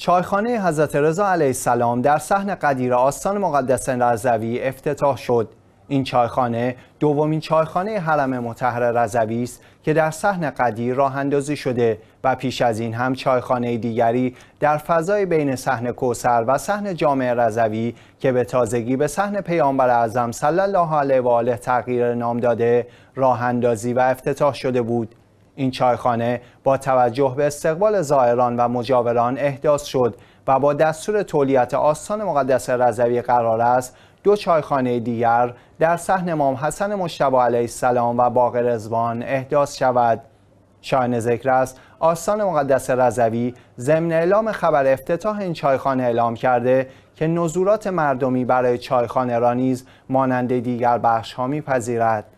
چایخانه حضرت رضا علیه السلام در صحن قدیر آستان مقدس رضوی افتتاح شد این چایخانه دومین چایخانه حرم مطهر رضوی است که در صحن قدیر راه اندازی شده و پیش از این هم چایخانه دیگری در فضای بین صحن کوسر و صحن جامع رضوی که به تازگی به صحن پیامبر اعظم صلی الله علیه و آله تغییر نام داده راه اندازی و افتتاح شده بود این چایخانه با توجه به استقبال زائران و مجاوران احداث شد و با دستور تولیت آستان مقدس رضوی قرار است دو چایخانه دیگر در صحن امام حسن مشتبه علیه السلام و باقر رزوان احداث شود شاین ذکر است آستان مقدس رضوی ضمن اعلام خبر افتتاح این چایخانه اعلام کرده که نزورات مردمی برای چایخانه را نیز مانند دیگر بخش ها میپذیرد